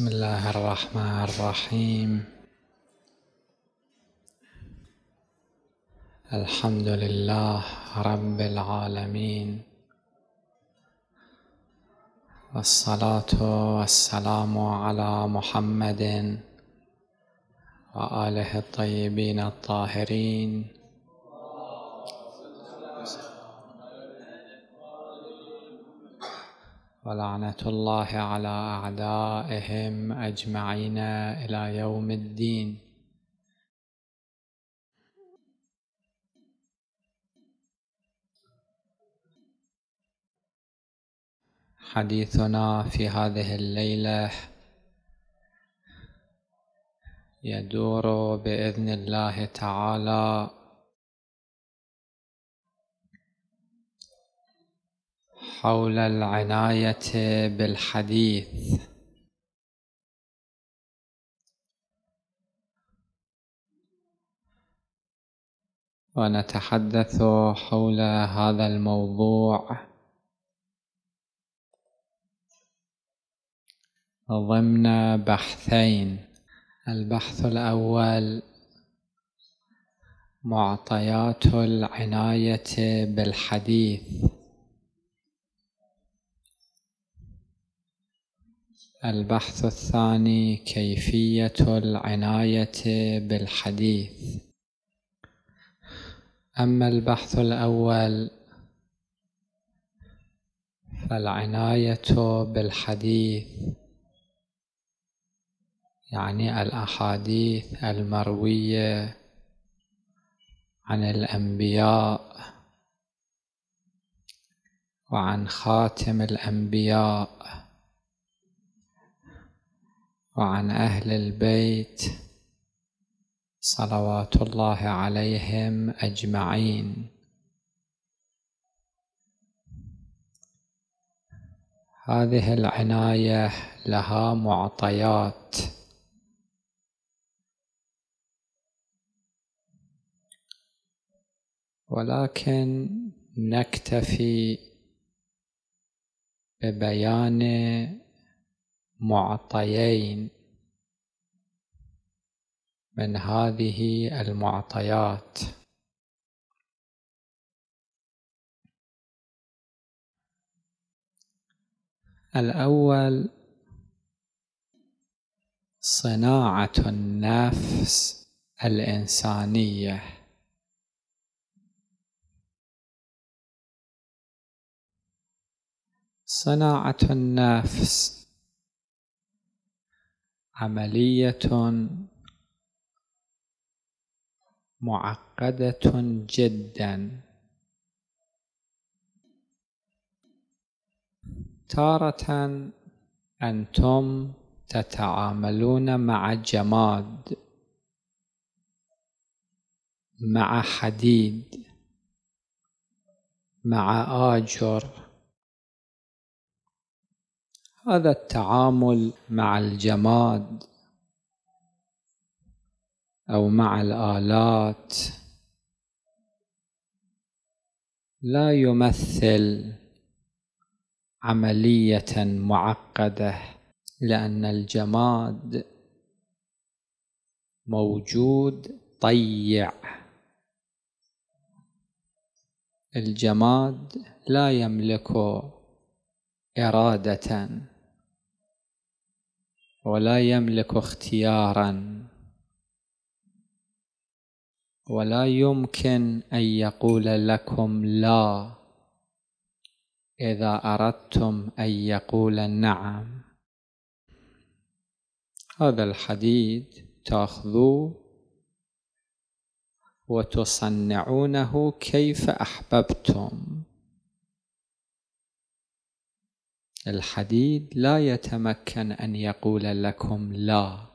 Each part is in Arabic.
بسم الله الرحمن الرحيم الحمد لله رب العالمين والصلاة والسلام على محمد وآله الطيبين الطاهرين ولعنة الله على أعدائهم أجمعين إلى يوم الدين حديثنا في هذه الليلة يدور بإذن الله تعالى حول العناية بالحديث ونتحدث حول هذا الموضوع ضمن بحثين البحث الأول معطيات العناية بالحديث البحث الثاني كيفية العناية بالحديث أما البحث الأول فالعناية بالحديث يعني الأحاديث المروية عن الأنبياء وعن خاتم الأنبياء وعن أهل البيت صلوات الله عليهم أجمعين هذه العناية لها معطيات ولكن نكتفي ببيان معطيين من هذه المعطيات الأول صناعة النفس الإنسانية صناعة النفس عملية معقدة جدا تارة أنتم تتعاملون مع جماد مع حديد مع آجر هذا التعامل مع الجماد او مع الالات لا يمثل عمليه معقده لان الجماد موجود طيع الجماد لا يملك اراده ولا يملك اختيارا ولا يمكن ان يقول لكم لا اذا اردتم ان يقول نعم هذا الحديد تاخذوه وتصنعونه كيف احببتم الحديد لا يتمكن أن يقول لكم لا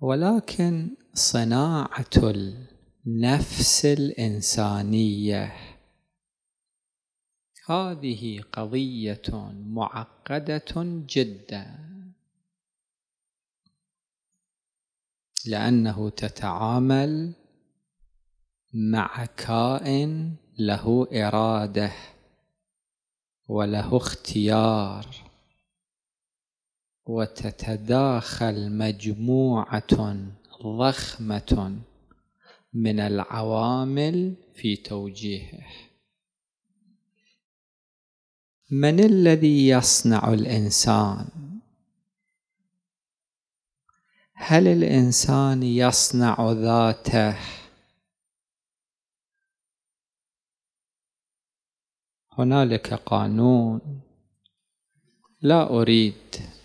ولكن صناعة النفس الإنسانية هذه قضية معقدة جدا لأنه تتعامل مع كائن له إرادة وله اختيار وتتداخل مجموعة ضخمة من العوامل في توجيهه من الذي يصنع الإنسان؟ هل الإنسان يصنع ذاته هنالك قانون لا أريد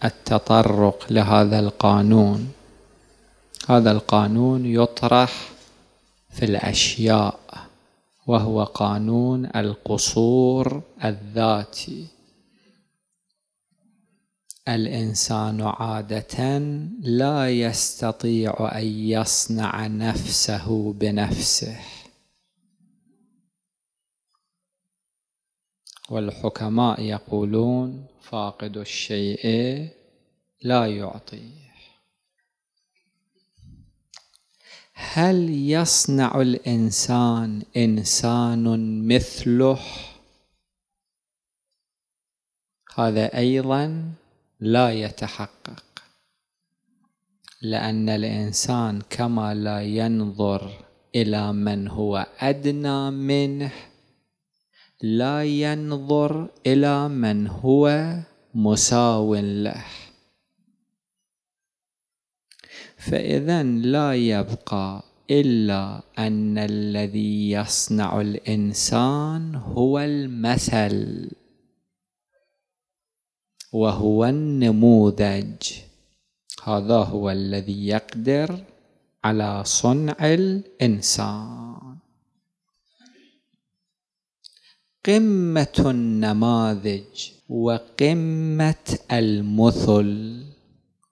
التطرق لهذا القانون هذا القانون يطرح في الأشياء وهو قانون القصور الذاتي الإنسان عادة لا يستطيع أن يصنع نفسه بنفسه والحكماء يقولون فاقد الشيء لا يعطيه هل يصنع الانسان انسان مثله هذا ايضا لا يتحقق لان الانسان كما لا ينظر الى من هو ادنى منه لا ينظر الى من هو مساو له فاذا لا يبقى الا ان الذي يصنع الانسان هو المثل وهو النموذج هذا هو الذي يقدر على صنع الانسان قمة النماذج وقمة المثل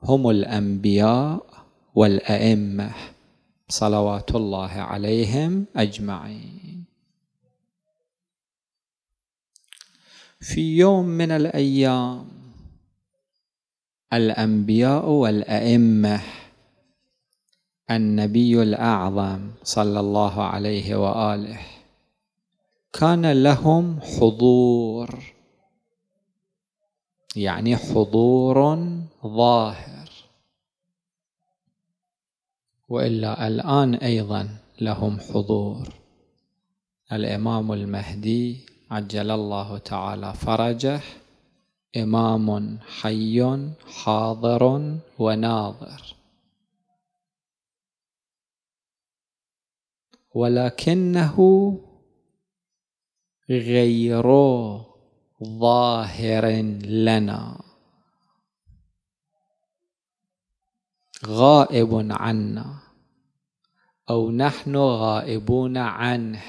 هم الأنبياء والأئمة صلوات الله عليهم أجمعين في يوم من الأيام الأنبياء والأئمة النبي الأعظم صلى الله عليه وآله كان لهم حضور يعني حضور ظاهر والا الان ايضا لهم حضور الامام المهدي عجل الله تعالى فرجه امام حي حاضر وناظر ولكنه غير ظاهر لنا غائب عنا او نحن غائبون عنه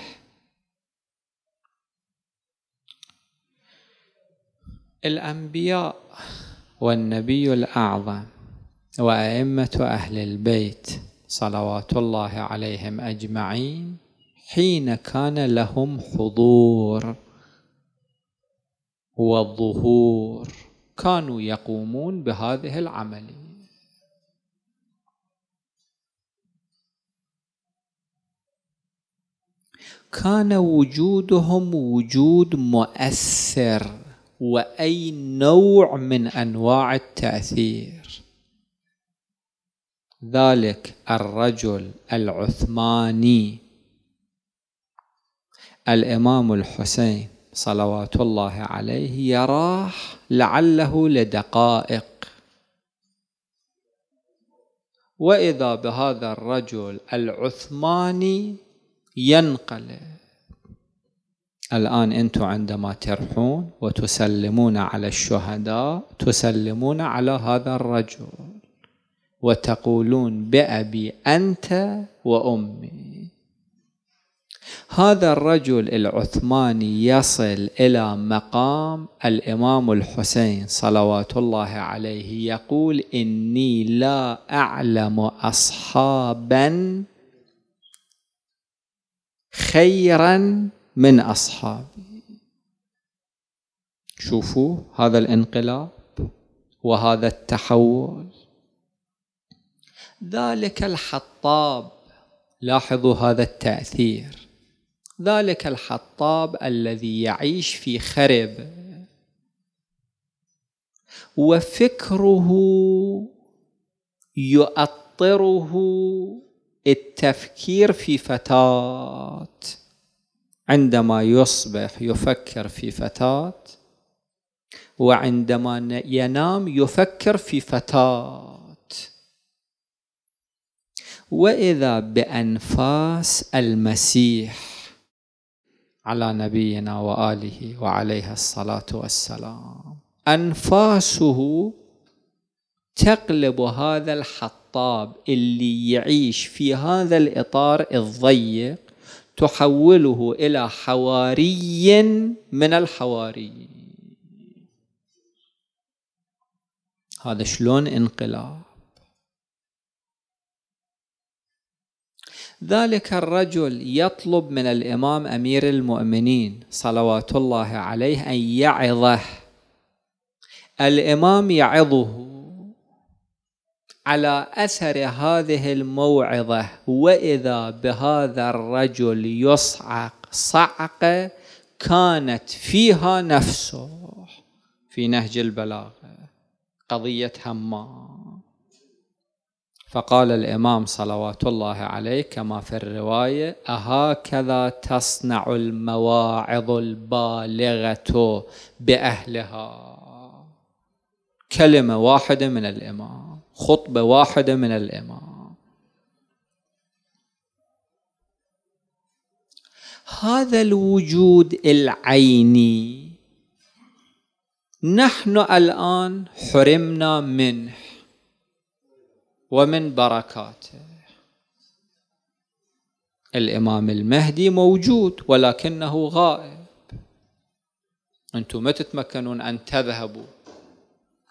الانبياء والنبي الاعظم وائمه اهل البيت صلوات الله عليهم اجمعين حين كان لهم حضور والظهور كانوا يقومون بهذه العمليه كان وجودهم وجود مؤثر واي نوع من انواع التاثير ذلك الرجل العثماني الإمام الحسين صلوات الله عليه يراه لعله لدقائق وإذا بهذا الرجل العثماني ينقلب الآن أنتم عندما ترحون وتسلمون على الشهداء تسلمون على هذا الرجل وتقولون بأبي أنت وأمي هذا الرجل العثماني يصل الى مقام الامام الحسين صلوات الله عليه يقول اني لا اعلم اصحابا خيرا من اصحابي شوفوا هذا الانقلاب وهذا التحول ذلك الحطاب لاحظوا هذا التاثير ذلك الحطاب الذي يعيش في خرب وفكره يؤطره التفكير في فتاة عندما يصبح يفكر في فتاة وعندما ينام يفكر في فتاة وإذا بأنفاس المسيح على نبينا واله وعليه الصلاه والسلام انفاسه تقلب هذا الحطاب اللي يعيش في هذا الاطار الضيق تحوله الى حواري من الحواري هذا شلون انقلاب ذلك الرجل يطلب من الامام امير المؤمنين صلوات الله عليه ان يعظه الامام يعظه على اثر هذه الموعظه واذا بهذا الرجل يصعق صعقه كانت فيها نفسه في نهج البلاغه قضيه همام فقال الإمام صلوات الله عليه كما في الرواية أهكذا تصنع المواعظ البالغة بأهلها كلمة واحدة من الإمام خطبة واحدة من الإمام هذا الوجود العيني نحن الآن حرمنا منه ومن بركاته الإمام المهدي موجود ولكنه غائب أنتم ما تتمكنون أن تذهبوا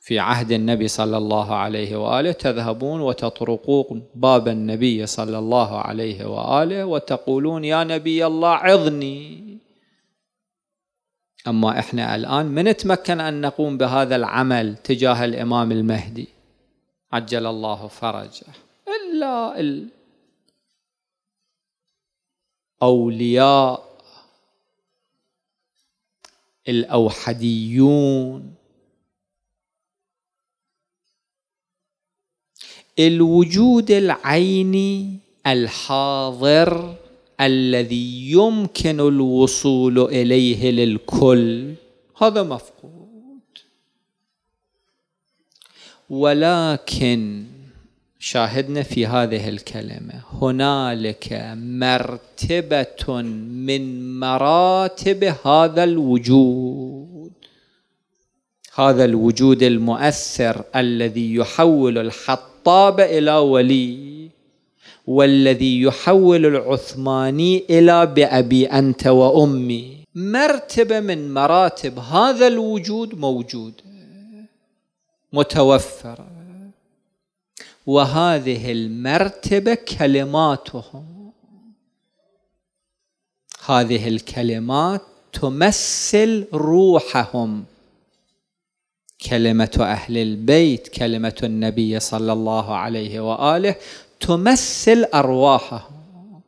في عهد النبي صلى الله عليه وآله تذهبون وتطرقون باب النبي صلى الله عليه وآله وتقولون يا نبي الله عظني أما إحنا الآن من نتمكن أن نقوم بهذا العمل تجاه الإمام المهدي عجل الله فرجه إلا الأولياء الأوحديون الوجود العيني الحاضر الذي يمكن الوصول إليه للكل هذا مفقود ولكن شاهدنا في هذه الكلمه هنالك مرتبه من مراتب هذا الوجود هذا الوجود المؤثر الذي يحول الحطاب الى ولي والذي يحول العثماني الى بابي انت وامي مرتبه من مراتب هذا الوجود موجوده متوفر وهذه المرتبة كلماتهم هذه الكلمات تمثل روحهم كلمة أهل البيت كلمة النبي صلى الله عليه وآله تمثل أرواحهم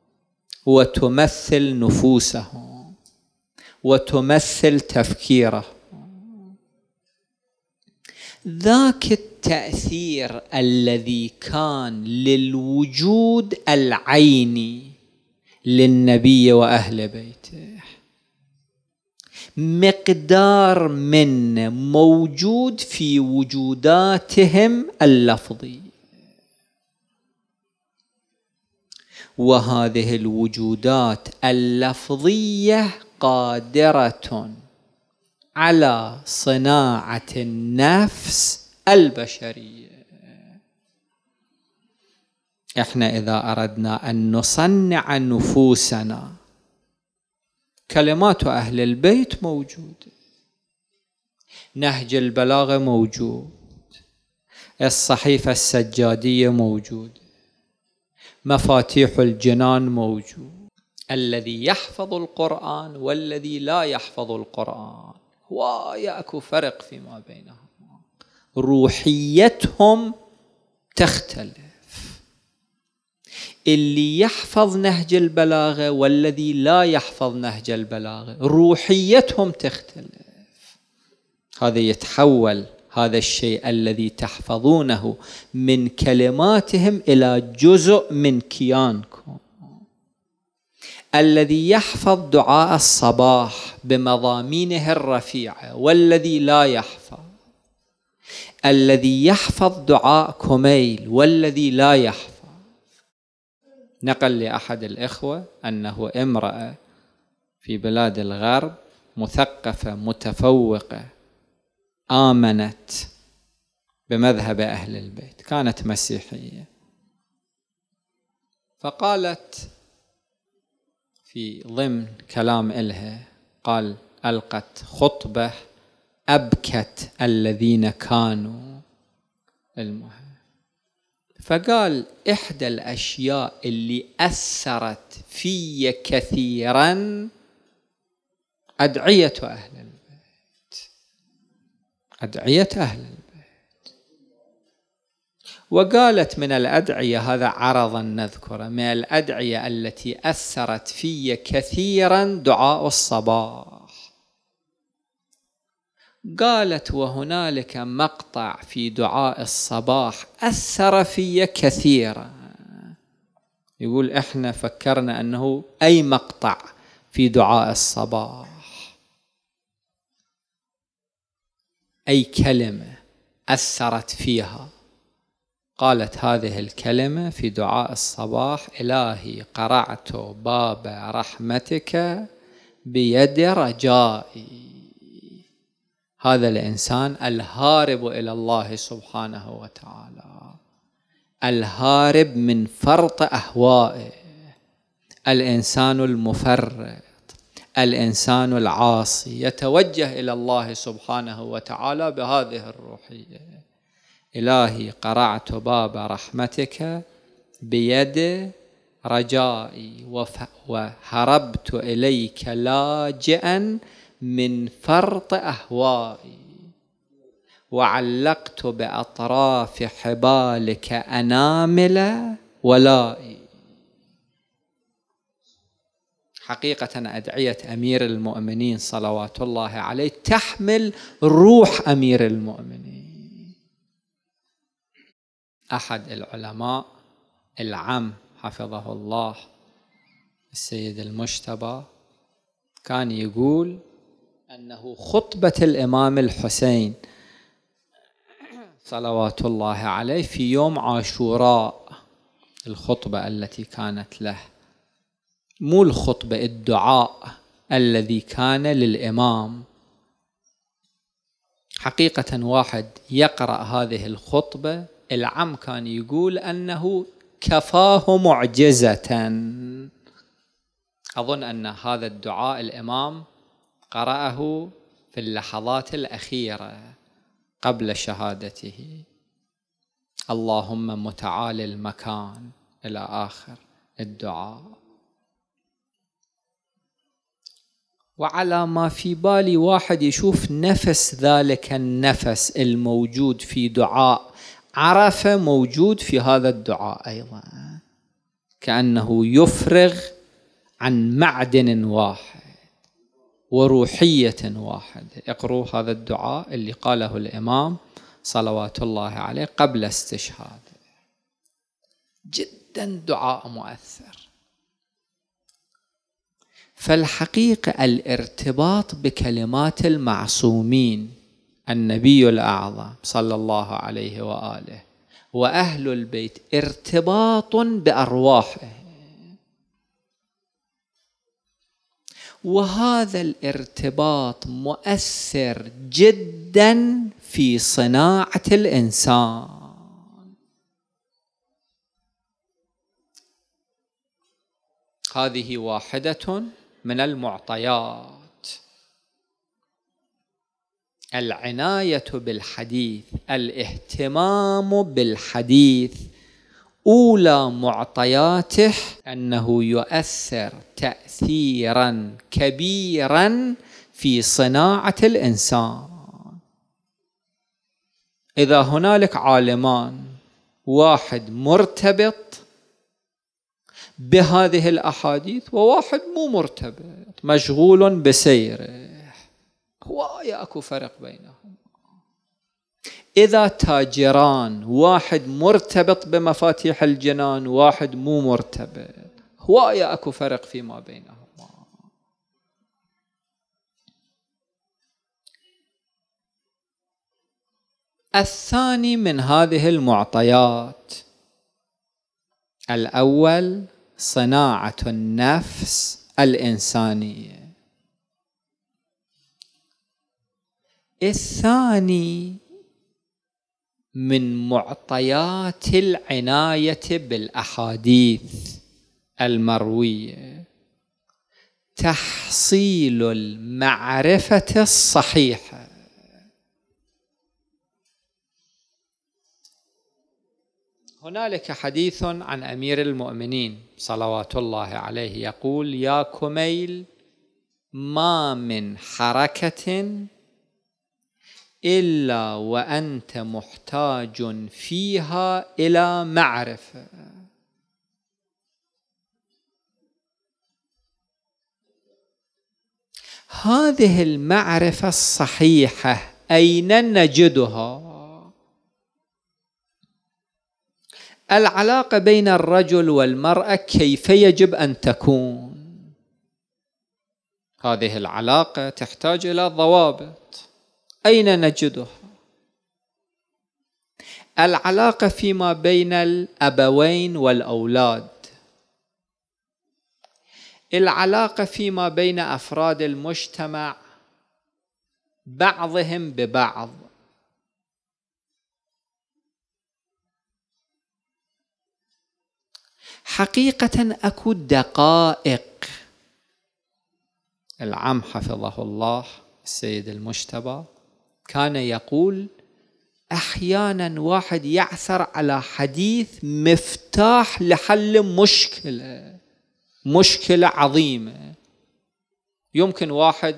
وتمثل نفوسهم وتمثل تفكيرهم ذاك التاثير الذي كان للوجود العيني للنبي واهل بيته مقدار منه موجود في وجوداتهم اللفظيه وهذه الوجودات اللفظيه قادره على صناعه النفس البشريه احنا اذا اردنا ان نصنع نفوسنا كلمات اهل البيت موجوده نهج البلاغه موجود الصحيفه السجاديه موجوده مفاتيح الجنان موجود الذي يحفظ القران والذي لا يحفظ القران اكو فرق فيما بينهم روحيتهم تختلف اللي يحفظ نهج البلاغه والذي لا يحفظ نهج البلاغه روحيتهم تختلف هذا يتحول هذا الشيء الذي تحفظونه من كلماتهم الى جزء من كيانكم الذي يحفظ دعاء الصباح بمضامينه الرفيعه والذي لا يحفظ الذي يحفظ دعاء كميل والذي لا يحفظ نقل لاحد الاخوه انه امراه في بلاد الغرب مثقفه متفوقه امنت بمذهب اهل البيت كانت مسيحيه فقالت في ضمن كلام إلها قال ألقت خطبة أبكت الذين كانوا المهم فقال إحدى الأشياء اللي أثرت في كثيرا أدعية أهل البيت أدعية أهل البيت وقالت من الأدعية هذا عرضا نذكره من الأدعية التي أثرت في كثيرا دعاء الصباح قالت وهنالك مقطع في دعاء الصباح أثر في كثيرا يقول احنا فكرنا أنه أي مقطع في دعاء الصباح أي كلمة أثرت فيها قالت هذه الكلمة في دعاء الصباح إلهي قرعت باب رحمتك بيد رجائي هذا الإنسان الهارب إلى الله سبحانه وتعالى الهارب من فرط أهوائه الإنسان المفرط الإنسان العاصي يتوجه إلى الله سبحانه وتعالى بهذه الروحية إلهي قرعت باب رحمتك بيد رجائي وهربت إليك لاجئا من فرط أهوائي وعلقت بأطراف حبالك أنامل ولائي حقيقة أدعية أمير المؤمنين صلوات الله عليه تحمل روح أمير المؤمنين أحد العلماء العم حفظه الله السيد المجتبى كان يقول أنه خطبة الإمام الحسين صلوات الله عليه في يوم عاشوراء الخطبة التي كانت له مو الخطبة الدعاء الذي كان للإمام حقيقة واحد يقرأ هذه الخطبة العم كان يقول أنه كفاه معجزة أظن أن هذا الدعاء الإمام قرأه في اللحظات الأخيرة قبل شهادته اللهم متعالي المكان إلى آخر الدعاء وعلى ما في بالي واحد يشوف نفس ذلك النفس الموجود في دعاء عرفه موجود في هذا الدعاء ايضا كانه يفرغ عن معدن واحد وروحيه واحده اقروا هذا الدعاء اللي قاله الامام صلوات الله عليه قبل استشهاده جدا دعاء مؤثر فالحقيقه الارتباط بكلمات المعصومين النبي الأعظم صلى الله عليه وآله وأهل البيت ارتباط بأرواحه وهذا الارتباط مؤثر جدا في صناعة الإنسان هذه واحدة من المعطيات العناية بالحديث الاهتمام بالحديث أولى معطياته أنه يؤثر تأثيرا كبيرا في صناعة الإنسان إذا هنالك عالمان واحد مرتبط بهذه الأحاديث وواحد مو مرتبط مشغول بسيره هواية أكو فرق بينهم إذا تاجران واحد مرتبط بمفاتيح الجنان واحد مو مرتبط هواية أكو فرق فيما بينهم الثاني من هذه المعطيات الاول صناعه النفس الانسانيه الثاني من معطيات العنايه بالاحاديث المرويه تحصيل المعرفه الصحيحه هنالك حديث عن امير المؤمنين صلوات الله عليه يقول يا كميل ما من حركه إلا وأنت محتاج فيها إلى معرفة هذه المعرفة الصحيحة أين نجدها؟ العلاقة بين الرجل والمرأة كيف يجب أن تكون؟ هذه العلاقة تحتاج إلى ضوابط أين نجدها؟ العلاقة فيما بين الأبوين والأولاد العلاقة فيما بين أفراد المجتمع بعضهم ببعض حقيقة أكو دقائق العم حفظه الله السيد المجتبى كان يقول احيانا واحد يعثر على حديث مفتاح لحل مشكله مشكله عظيمه يمكن واحد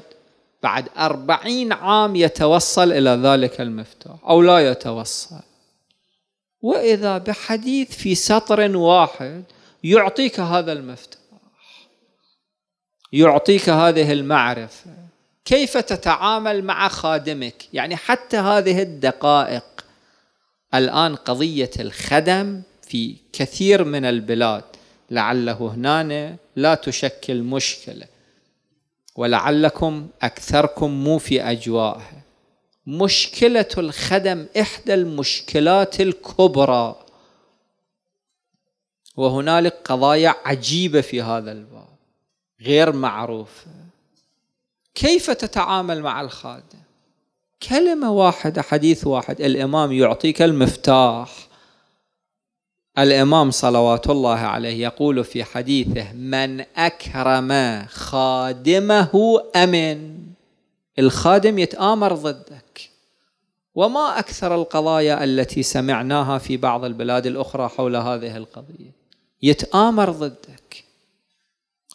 بعد أربعين عام يتوصل إلى ذلك المفتاح أو لا يتوصل وإذا بحديث في سطر واحد يعطيك هذا المفتاح يعطيك هذه المعرفة كيف تتعامل مع خادمك يعني حتى هذه الدقائق الآن قضية الخدم في كثير من البلاد لعله هنا لا تشكل مشكلة ولعلكم أكثركم مو في أجوائها مشكلة الخدم إحدى المشكلات الكبرى وهنالك قضايا عجيبة في هذا الباب غير معروفة كيف تتعامل مع الخادم كلمة واحدة حديث واحد الإمام يعطيك المفتاح الإمام صلوات الله عليه يقول في حديثه من أكرم خادمه أمن الخادم يتآمر ضدك وما أكثر القضايا التي سمعناها في بعض البلاد الأخرى حول هذه القضية يتآمر ضدك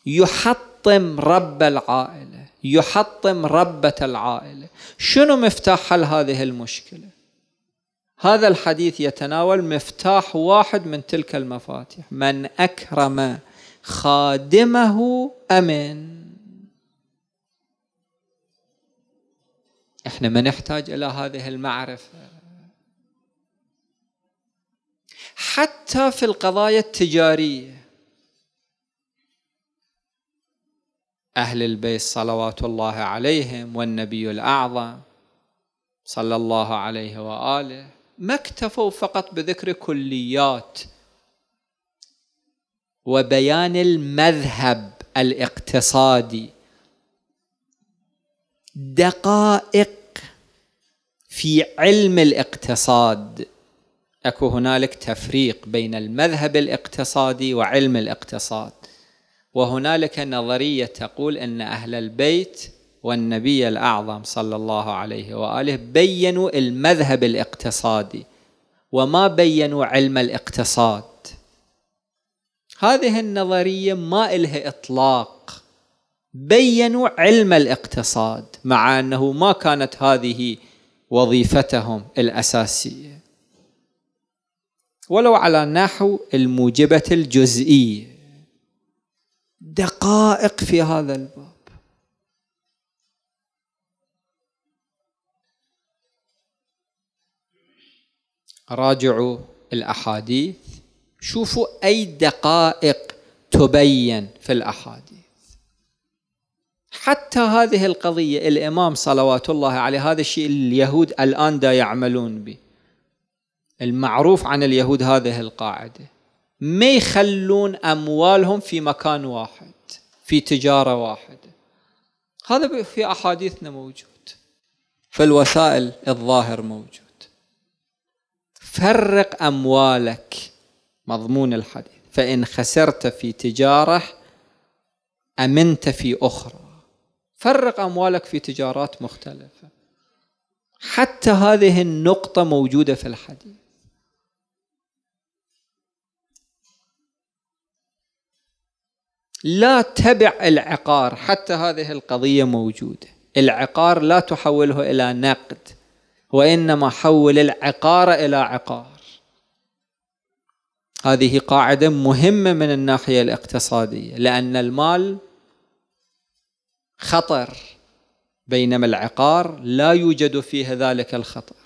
يحطم رب العائلة يحطم ربة العائلة شنو مفتاح حل هذه المشكلة هذا الحديث يتناول مفتاح واحد من تلك المفاتيح من أكرم خادمه أمن احنا ما نحتاج إلى هذه المعرفة حتى في القضايا التجارية أهل البيت صلوات الله عليهم والنبي الأعظم صلى الله عليه وآله ما اكتفوا فقط بذكر كليات وبيان المذهب الاقتصادي دقائق في علم الاقتصاد اكو هنالك تفريق بين المذهب الاقتصادي وعلم الاقتصاد وهنالك نظرية تقول أن أهل البيت والنبي الأعظم صلى الله عليه وآله بينوا المذهب الاقتصادي وما بينوا علم الاقتصاد هذه النظرية ما إلها إطلاق بينوا علم الاقتصاد مع أنه ما كانت هذه وظيفتهم الأساسية ولو على نحو الموجبة الجزئية دقائق في هذا الباب راجعوا الاحاديث شوفوا اي دقائق تبين في الاحاديث حتى هذه القضيه الامام صلوات الله عليه هذا الشيء اليهود الان دا يعملون به المعروف عن اليهود هذه القاعده ما يخلون أموالهم في مكان واحد في تجارة واحدة هذا في أحاديثنا موجود في الوسائل الظاهر موجود فرق أموالك مضمون الحديث فإن خسرت في تجارة أمنت في أخرى فرق أموالك في تجارات مختلفة حتى هذه النقطة موجودة في الحديث لا تبع العقار حتى هذه القضية موجودة العقار لا تحوله إلى نقد وإنما حول العقار إلى عقار هذه قاعدة مهمة من الناحية الاقتصادية لأن المال خطر بينما العقار لا يوجد فيه ذلك الخطر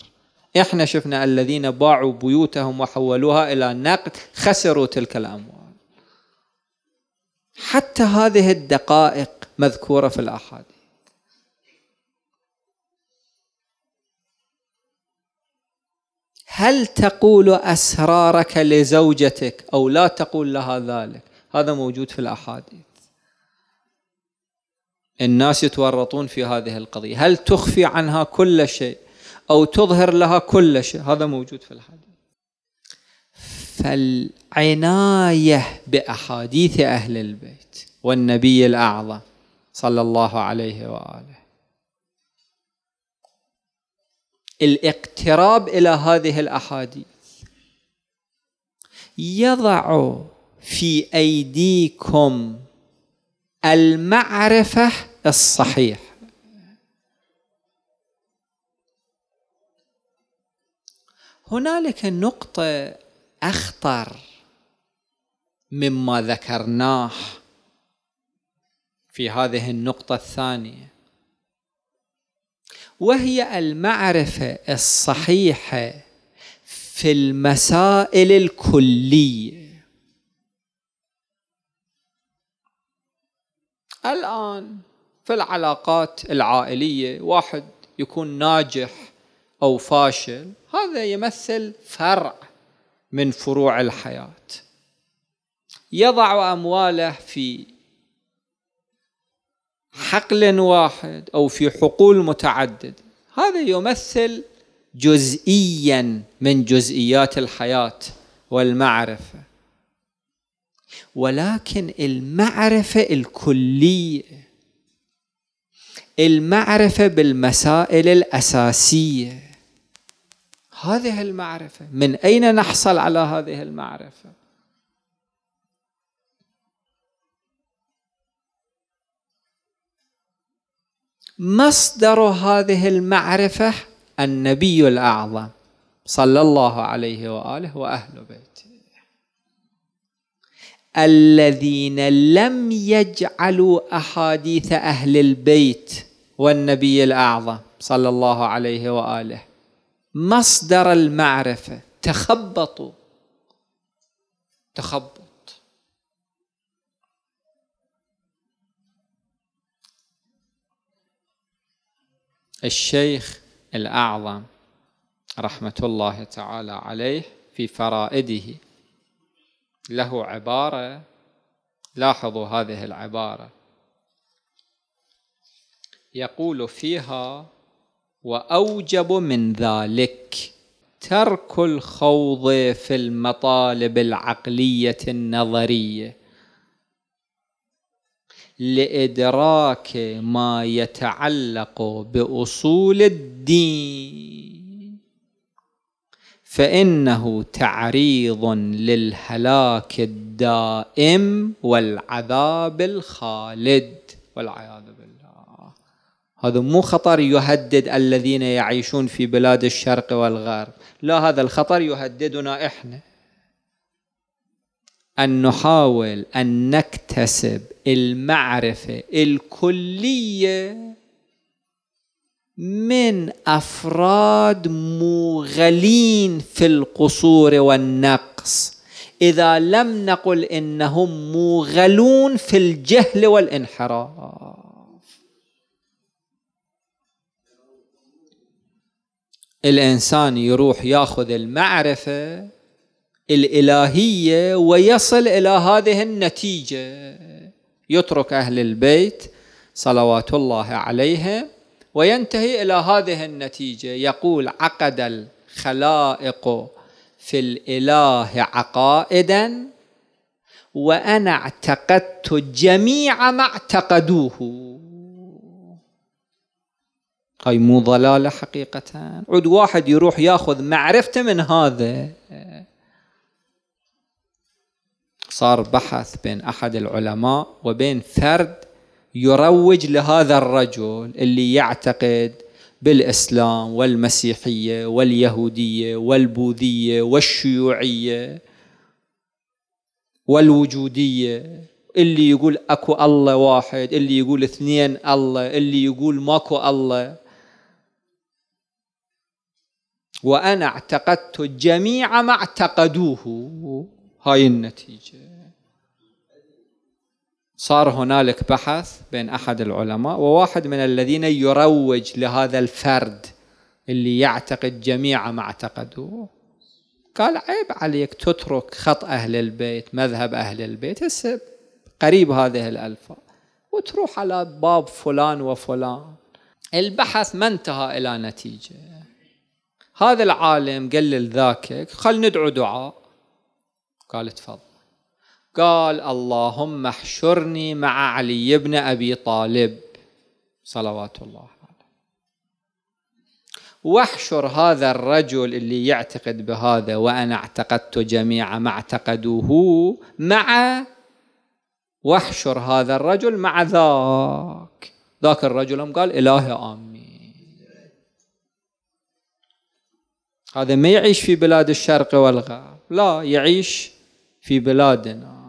احنا شفنا الذين باعوا بيوتهم وحولوها إلى نقد خسروا تلك الأموال حتى هذه الدقائق مذكورة في الأحاديث هل تقول أسرارك لزوجتك أو لا تقول لها ذلك هذا موجود في الأحاديث الناس يتورطون في هذه القضية هل تخفي عنها كل شيء أو تظهر لها كل شيء هذا موجود في الحديث فالعناية بأحاديث أهل البيت والنبي الأعظم صلى الله عليه وآله الاقتراب إلى هذه الأحاديث يضع في أيديكم المعرفة الصحيحة هنالك نقطة أخطر مما ذكرناه في هذه النقطة الثانية وهي المعرفة الصحيحة في المسائل الكلية الآن في العلاقات العائلية واحد يكون ناجح أو فاشل هذا يمثل فرع من فروع الحياه يضع امواله في حقل واحد او في حقول متعدده هذا يمثل جزئيا من جزئيات الحياه والمعرفه ولكن المعرفه الكليه المعرفه بالمسائل الاساسيه هذه المعرفة من أين نحصل على هذه المعرفة مصدر هذه المعرفة النبي الأعظم صلى الله عليه وآله وأهل بيته الذين لم يجعلوا أحاديث أهل البيت والنبي الأعظم صلى الله عليه وآله مصدر المعرفة تخبطوا تخبط الشيخ الأعظم رحمة الله تعالى عليه في فرائده له عبارة لاحظوا هذه العبارة يقول فيها واوجب من ذلك ترك الخوض في المطالب العقليه النظريه لادراك ما يتعلق باصول الدين فانه تعريض للهلاك الدائم والعذاب الخالد والعياذ بالله هذا مو خطر يهدد الذين يعيشون في بلاد الشرق والغرب لا هذا الخطر يهددنا احنا ان نحاول ان نكتسب المعرفه الكليه من افراد موغلين في القصور والنقص اذا لم نقل انهم موغلون في الجهل والانحراف الانسان يروح ياخذ المعرفه الالهيه ويصل الى هذه النتيجه يترك اهل البيت صلوات الله عليهم وينتهي الى هذه النتيجه يقول عقد الخلائق في الاله عقائدا وانا اعتقدت جميع ما اعتقدوه هاي مو ضلالة حقيقة عد واحد يروح ياخذ معرفته من هذا صار بحث بين أحد العلماء وبين فرد يروج لهذا الرجل اللي يعتقد بالإسلام والمسيحية واليهودية والبوذية والشيوعية والوجودية اللي يقول اكو الله واحد اللي يقول اثنين الله اللي يقول ماكو الله وأنا اعتقدت جميع ما اعتقدوه هاي النتيجة صار هنالك بحث بين أحد العلماء وواحد من الذين يروج لهذا الفرد اللي يعتقد جميع ما اعتقدوه قال عيب عليك تترك خط أهل البيت مذهب أهل البيت هسه قريب هذه الألفاظ وتروح على باب فلان وفلان البحث ما انتهى إلى نتيجة هذا العالم قال لذاك خل ندعو دعاء قال تفضل قال اللهم احشرني مع علي بن أبي طالب صلوات الله عليه واحشر هذا الرجل اللي يعتقد بهذا وأنا اعتقدت جميع ما اعتقدوه مع واحشر هذا الرجل مع ذاك ذاك الرجل قال إلهي آمين هذا ما يعيش في بلاد الشرق والغرب لا يعيش في بلادنا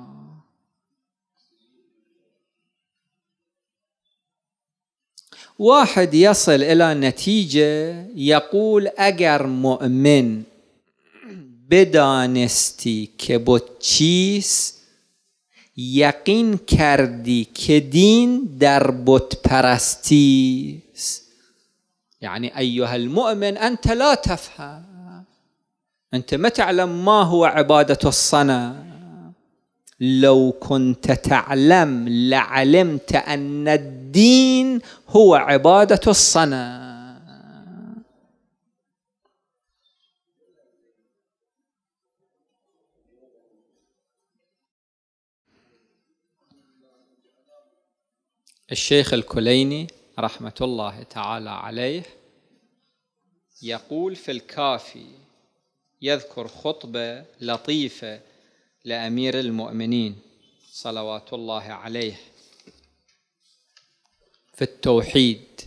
واحد يصل الى نتيجه يقول أجر مؤمن بدانستي كبوتشيس يقين كردي كدين در بت يعني أيها المؤمن انت لا تفهم أنت ما تعلم ما هو عبادة الصنم لو كنت تعلم لعلمت أن الدين هو عبادة الصنم الشيخ الكليني رحمة الله تعالى عليه يقول في الكافي يذكر خطبة لطيفة لأمير المؤمنين صلوات الله عليه في التوحيد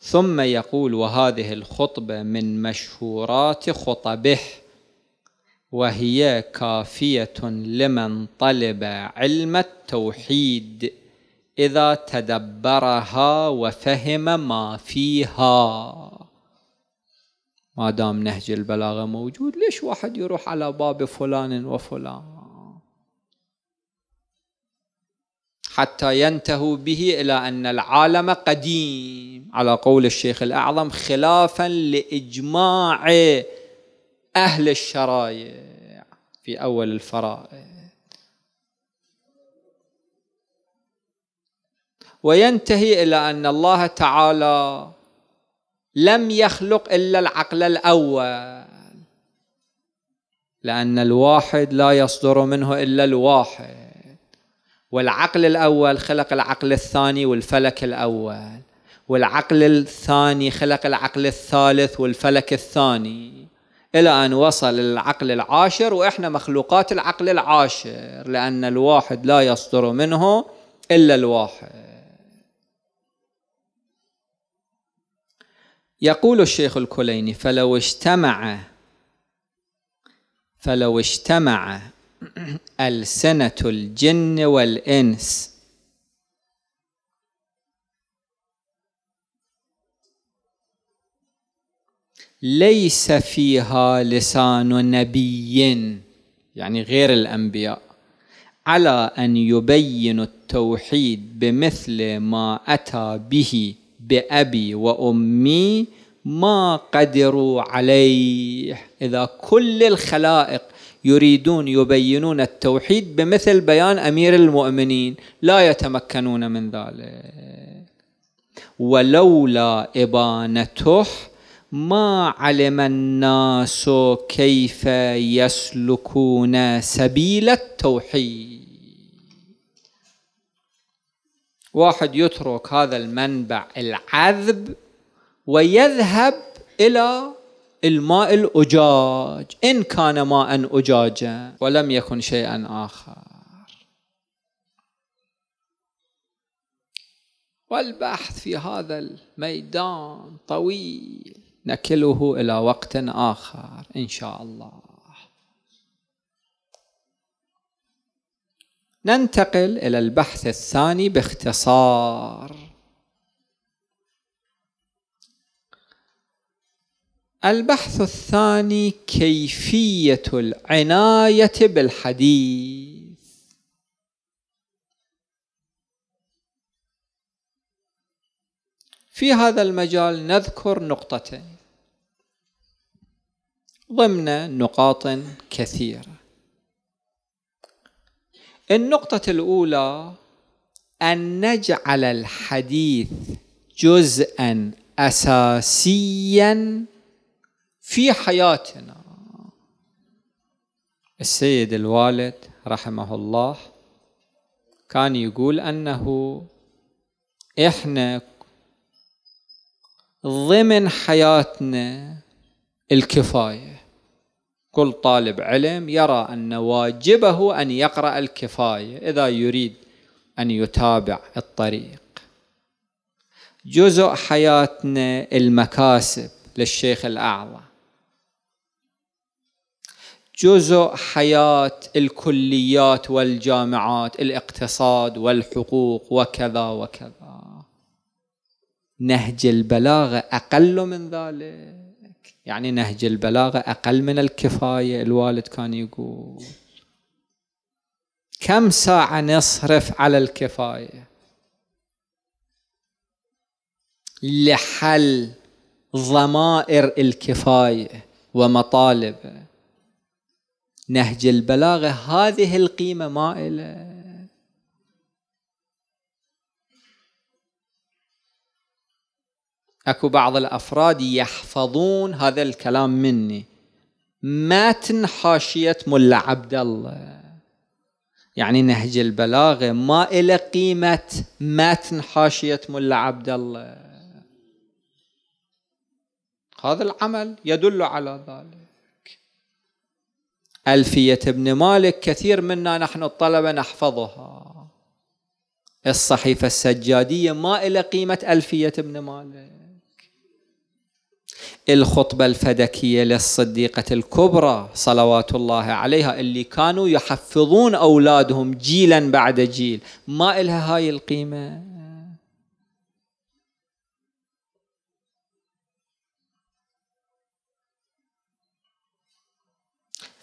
ثم يقول وهذه الخطبة من مشهورات خطبه وهي كافية لمن طلب علم التوحيد إذا تدبرها وفهم ما فيها ما دام نهج البلاغة موجود ليش واحد يروح على باب فلان وفلان حتى ينتهوا به إلى أن العالم قديم على قول الشيخ الأعظم خلافا لإجماع أهل الشرايع في أول الفرائض وينتهي إلى أن الله تعالى لم يخلق إلا العقل الأول لأن الواحد لا يصدر منه إلا الواحد والعقل الأول خلق العقل الثاني والفلك الأول والعقل الثاني خلق العقل الثالث والفلك الثاني إلى أن وصل للعقل العاشر وإحنا مخلوقات العقل العاشر لأن الواحد لا يصدر منه إلا الواحد يقول الشيخ الكليني فلو اجتمع فلو اجتمع ألسنة الجن والإنس ليس فيها لسان نبي يعني غير الأنبياء على أن يبين التوحيد بمثل ما أتى به بأبي وأمي ما قدروا عليه إذا كل الخلائق يريدون يبينون التوحيد بمثل بيان أمير المؤمنين لا يتمكنون من ذلك ولولا إبانته ما علم الناس كيف يسلكون سبيل التوحيد واحد يترك هذا المنبع العذب ويذهب الى الماء الأجاج إن كان ماء أجاجا ولم يكن شيئا آخر والبحث في هذا الميدان طويل نكله إلى وقت آخر إن شاء الله ننتقل إلى البحث الثاني باختصار البحث الثاني كيفية العناية بالحديث في هذا المجال نذكر نقطتين ضمن نقاط كثيرة النقطة الأولى أن نجعل الحديث جزءا أساسيا في حياتنا السيد الوالد رحمه الله كان يقول أنه إحنا ضمن حياتنا الكفاية كل طالب علم يرى أن واجبه أن يقرأ الكفاية إذا يريد أن يتابع الطريق جزء حياتنا المكاسب للشيخ الأعلى جزء حياة الكليات والجامعات الاقتصاد والحقوق وكذا وكذا نهج البلاغة أقل من ذلك يعني نهج البلاغة أقل من الكفاية الوالد كان يقول كم ساعة نصرف على الكفاية لحل ضمائر الكفاية ومطالبه نهج البلاغة هذه القيمة ما إله اكو بعض الافراد يحفظون هذا الكلام مني متن حاشيه ملا عبد الله يعني نهج البلاغه ما له قيمه متن حاشيه ملا عبد الله هذا العمل يدل على ذلك الفيه ابن مالك كثير منا نحن الطلبه نحفظها الصحيفة السجادية ما إلى قيمة ألفية ابن مالك الخطبة الفدكية للصديقة الكبرى صلوات الله عليها اللي كانوا يحفظون أولادهم جيلا بعد جيل ما إلها هاي القيمة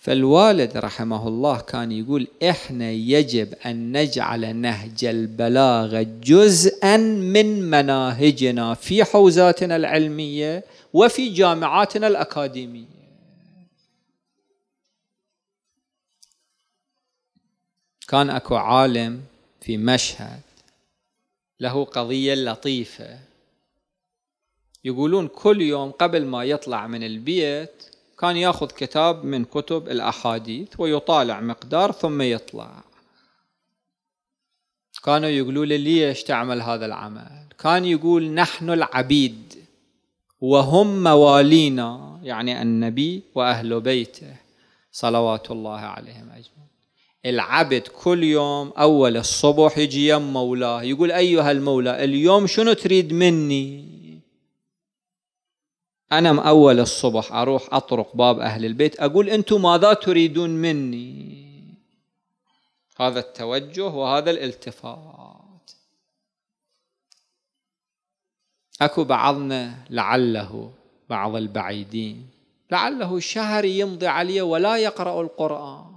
فالوالد رحمه الله كان يقول احنا يجب ان نجعل نهج البلاغه جزءا من مناهجنا في حوزاتنا العلميه وفي جامعاتنا الأكاديمية كان اكو عالم في مشهد له قضية لطيفة يقولون كل يوم قبل ما يطلع من البيت كان ياخذ كتاب من كتب الاحاديث ويطالع مقدار ثم يطلع كانوا يقولوا لي ليش تعمل هذا العمل كان يقول نحن العبيد وهم موالينا يعني النبي وأهل بيته صلوات الله عليهم أجمعين العبد كل يوم أول الصبح يجي يم مولاه يقول أيها المولى اليوم شنو تريد مني أنا أول الصبح أروح أطرق باب أهل البيت أقول أنتم ماذا تريدون مني هذا التوجه وهذا الالتفات أكو بعضنا لعله بعض البعيدين لعله شهر يمضي عليه ولا يقرأ القرآن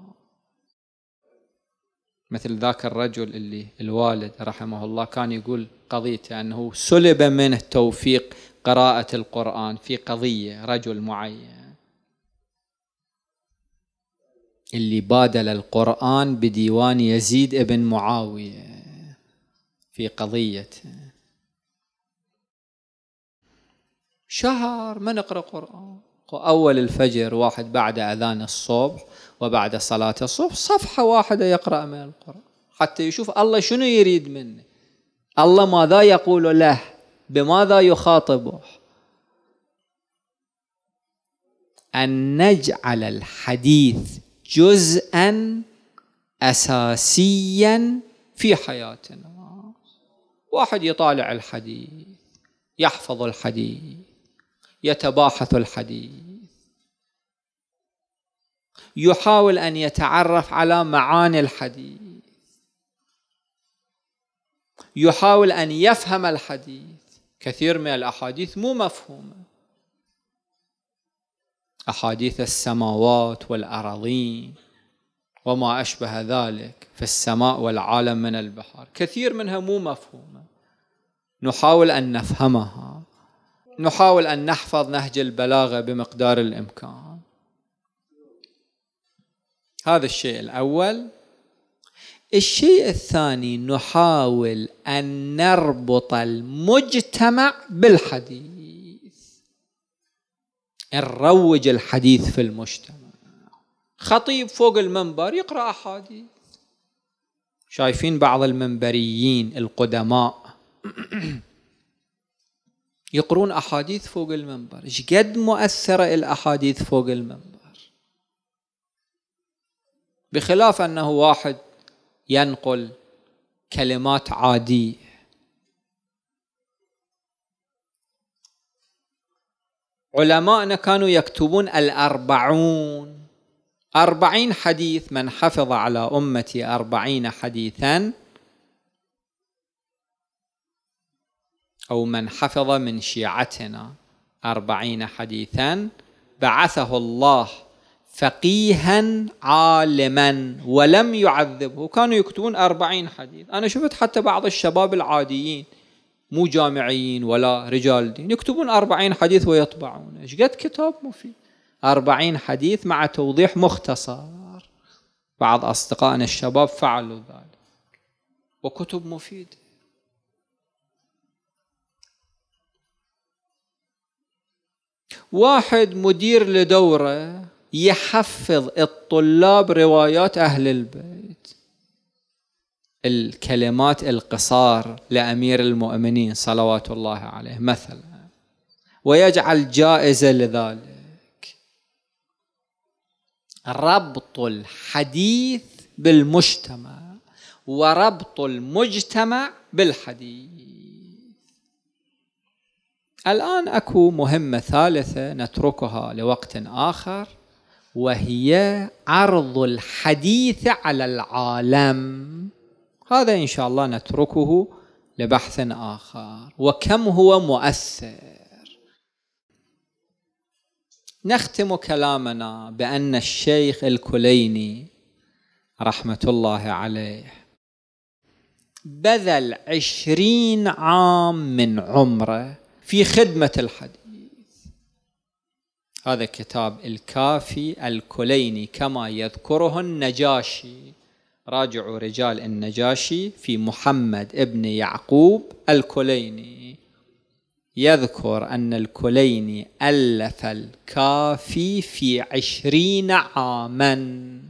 مثل ذاك الرجل اللي الوالد رحمه الله كان يقول قضيته أنه سلب منه توفيق قراءة القرآن في قضية رجل معين اللي بادل القرآن بديوان يزيد ابن معاوية في قضيته شهر ما نقرأ قرآن أول الفجر واحد بعد أذان الصبح وبعد صلاة الصبح صفحة واحدة يقرأ من القرآن حتى يشوف الله شنو يريد منه الله ماذا يقول له بماذا يخاطبه أن نجعل الحديث جزءا أساسيا في حياتنا واحد يطالع الحديث يحفظ الحديث يتباحث الحديث يحاول أن يتعرف على معاني الحديث يحاول أن يفهم الحديث كثير من الأحاديث مو مفهومة أحاديث السماوات والأراضين وما أشبه ذلك في السماء والعالم من البحر كثير منها مو مفهومة نحاول أن نفهمها نحاول ان نحفظ نهج البلاغه بمقدار الامكان هذا الشيء الاول الشيء الثاني نحاول ان نربط المجتمع بالحديث نروج الحديث في المجتمع خطيب فوق المنبر يقرا احاديث شايفين بعض المنبريين القدماء يقرون أحاديث فوق المنبر قد مؤثرة الأحاديث فوق المنبر بخلاف أنه واحد ينقل كلمات عادية علماءنا كانوا يكتبون الأربعون أربعين حديث من حفظ على أمتي أربعين حديثا أو من حفظ من شيعتنا أربعين حديثا بعثه الله فقيها عالما ولم يعذبه كانوا يكتبون أربعين حديث أنا شفت حتى بعض الشباب العاديين مو جامعيين ولا رجال دين يكتبون أربعين حديث ويطبعونه ايش قد كتاب مفيد أربعين حديث مع توضيح مختصر بعض أصدقائنا الشباب فعلوا ذلك وكتب مفيدة واحد مدير لدوره يحفظ الطلاب روايات اهل البيت الكلمات القصار لامير المؤمنين صلوات الله عليه مثلا ويجعل جائزه لذلك ربط الحديث بالمجتمع وربط المجتمع بالحديث الآن أكو مهمة ثالثة نتركها لوقت آخر وهي عرض الحديث على العالم هذا إن شاء الله نتركه لبحث آخر وكم هو مؤثر نختم كلامنا بأن الشيخ الكليني رحمة الله عليه بذل عشرين عام من عمره في خدمة الحديث هذا كتاب الكافي الكليني كما يذكره النجاشي راجعوا رجال النجاشي في محمد ابن يعقوب الكليني يذكر أن الكليني ألف الكافي في عشرين عاما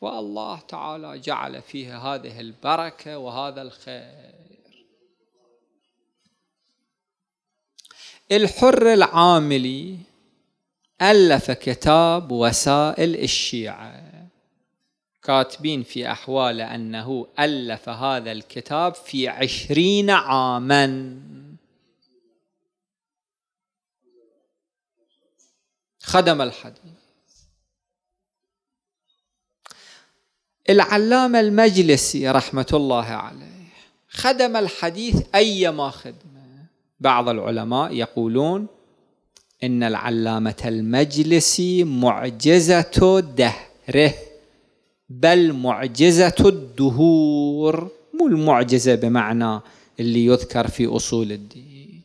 والله تعالى جعل فيه هذه البركة وهذا الخير الحر العاملي ألف كتاب وسائل الشيعة كاتبين في أحواله أنه ألف هذا الكتاب في عشرين عاما خدم الحديث العلامة المجلسي رحمة الله عليه خدم الحديث أيما خدمة بعض العلماء يقولون إن العلامة المجلسي معجزة دهره بل معجزة الدهور مو المعجزة بمعنى اللي يذكر في أصول الدين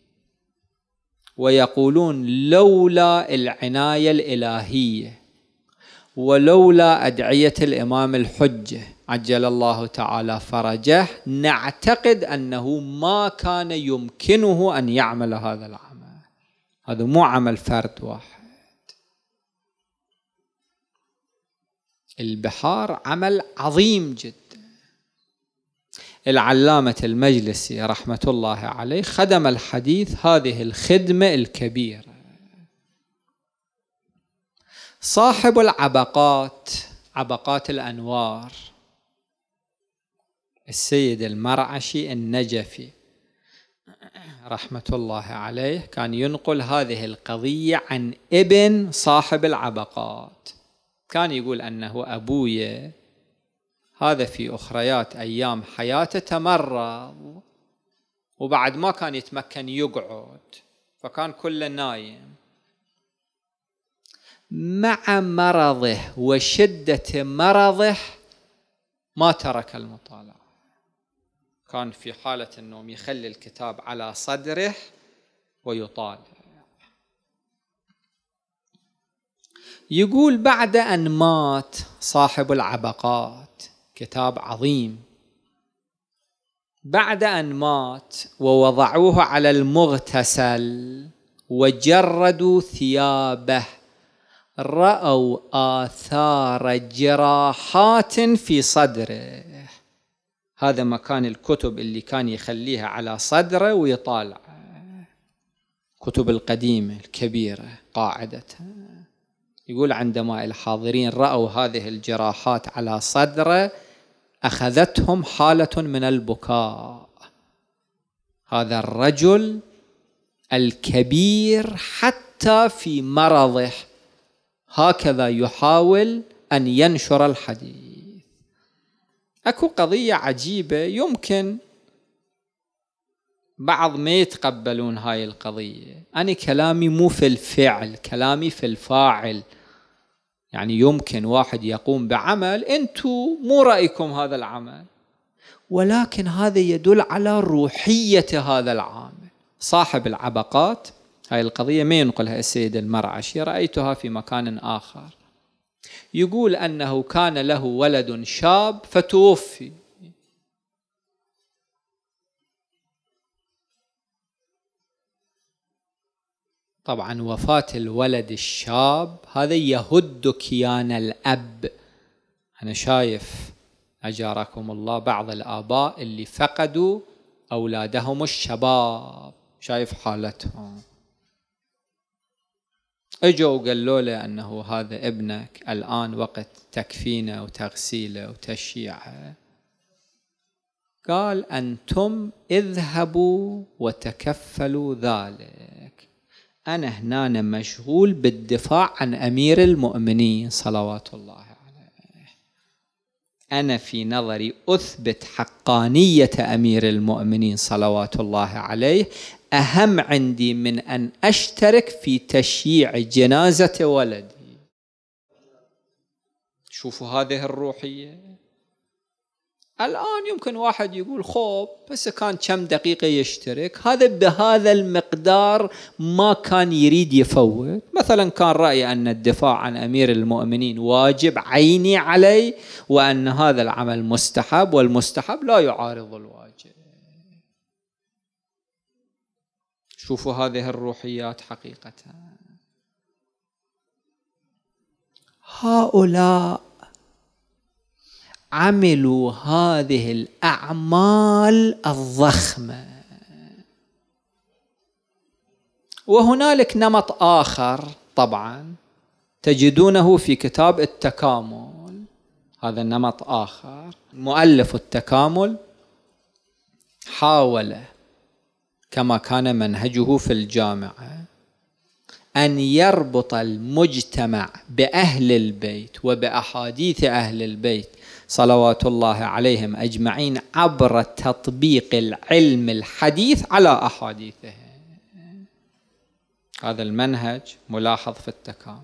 ويقولون لولا العناية الإلهية ولولا أدعية الإمام الحجة عجل الله تعالى فرجه نعتقد انه ما كان يمكنه ان يعمل هذا العمل هذا مو عمل فرد واحد البحار عمل عظيم جدا العلامة المجلسي رحمة الله عليه خدم الحديث هذه الخدمة الكبيرة صاحب العبقات عبقات الأنوار السيد المرعشي النجفي رحمة الله عليه كان ينقل هذه القضية عن ابن صاحب العبقات كان يقول أنه أبوي هذا في أخريات أيام حياته تمرض وبعد ما كان يتمكن يقعد فكان كله نايم مع مرضه وشدة مرضه ما ترك المطالعة كان في حالة النوم يخلي الكتاب على صدره ويطالع يقول بعد أن مات صاحب العبقات كتاب عظيم بعد أن مات ووضعوه على المغتسل وجردوا ثيابه رأوا آثار جراحات في صدره هذا مكان الكتب اللي كان يخليها على صدره ويطالع كتب القديمة الكبيرة قاعدة يقول عندما الحاضرين رأوا هذه الجراحات على صدره أخذتهم حالة من البكاء هذا الرجل الكبير حتى في مرضه هكذا يحاول أن ينشر الحديث اكو قضية عجيبة يمكن بعض ما يتقبلون هاي القضية أنا كلامي مو في الفعل كلامي في الفاعل يعني يمكن واحد يقوم بعمل أنتو مو رأيكم هذا العمل ولكن هذا يدل على روحية هذا العامل صاحب العبقات هاي القضية ما ينقلها السيد المرعشي رأيتها في مكان آخر يقول أنه كان له ولد شاب فتوفي طبعا وفاة الولد الشاب هذا يهد كيان الأب أنا شايف أجاركم الله بعض الآباء اللي فقدوا أولادهم الشباب شايف حالتهم اجوا وقالوا له انه هذا ابنك الان وقت تكفينه وتغسيله وتشييعه قال انتم اذهبوا وتكفلوا ذلك انا هنا مشغول بالدفاع عن امير المؤمنين صلوات الله عليه انا في نظري اثبت حقانيه امير المؤمنين صلوات الله عليه أهم عندي من أن أشترك في تشييع جنازة ولدي شوفوا هذه الروحية الآن يمكن واحد يقول خوب بس كان كم دقيقة يشترك هذا بهذا المقدار ما كان يريد يفوت مثلا كان رأي أن الدفاع عن أمير المؤمنين واجب عيني علي وأن هذا العمل مستحب والمستحب لا يعارض الواجب شوفوا هذه الروحيات حقيقة هؤلاء عملوا هذه الاعمال الضخمه وهنالك نمط اخر طبعا تجدونه في كتاب التكامل هذا نمط اخر مؤلف التكامل حاول كما كان منهجه في الجامعة أن يربط المجتمع بأهل البيت وبأحاديث أهل البيت صلوات الله عليهم أجمعين عبر تطبيق العلم الحديث على أحاديثه هذا المنهج ملاحظ في التكامل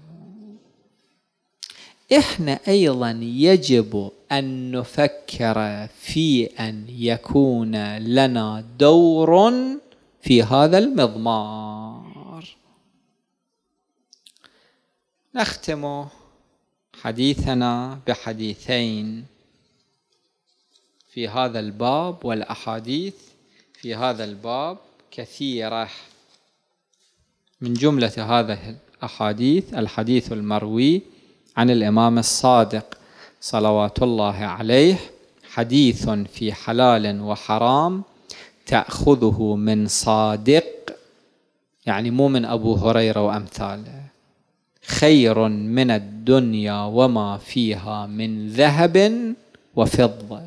احنا ايضا يجب ان نفكر في ان يكون لنا دور في هذا المضمار نختم حديثنا بحديثين في هذا الباب والأحاديث في هذا الباب كثيرة من جملة هذه الأحاديث الحديث المروي عن الإمام الصادق صلوات الله عليه حديث في حلال وحرام تأخذه من صادق يعني مو من أبو هريرة وأمثاله خير من الدنيا وما فيها من ذهب وفضة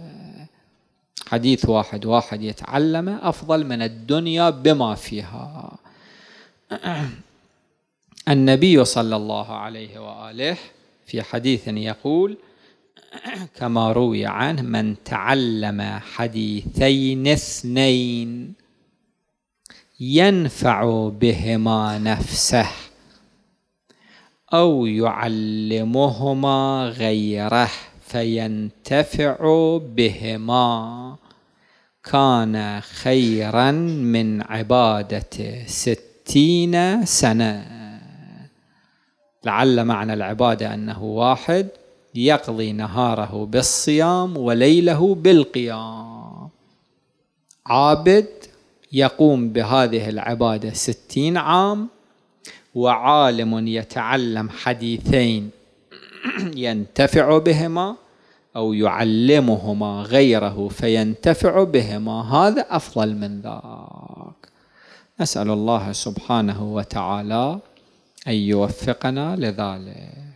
حديث واحد واحد يتعلمه أفضل من الدنيا بما فيها النبي صلى الله عليه وآله في حديث يقول كما روي عنه من تعلم حديثين اثنين ينفع بهما نفسه او يعلمهما غيره فينتفع بهما كان خيرا من عبادة ستين سنة لعل معنى العبادة أنه واحد يقضي نهاره بالصيام وليله بالقيام عابد يقوم بهذه العبادة ستين عام وعالم يتعلم حديثين ينتفع بهما أو يعلمهما غيره فينتفع بهما هذا أفضل من ذاك نسأل الله سبحانه وتعالى أن يوفقنا لذلك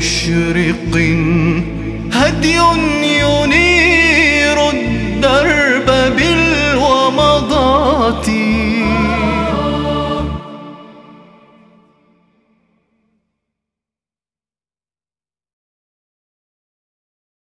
مشرق هدي ينير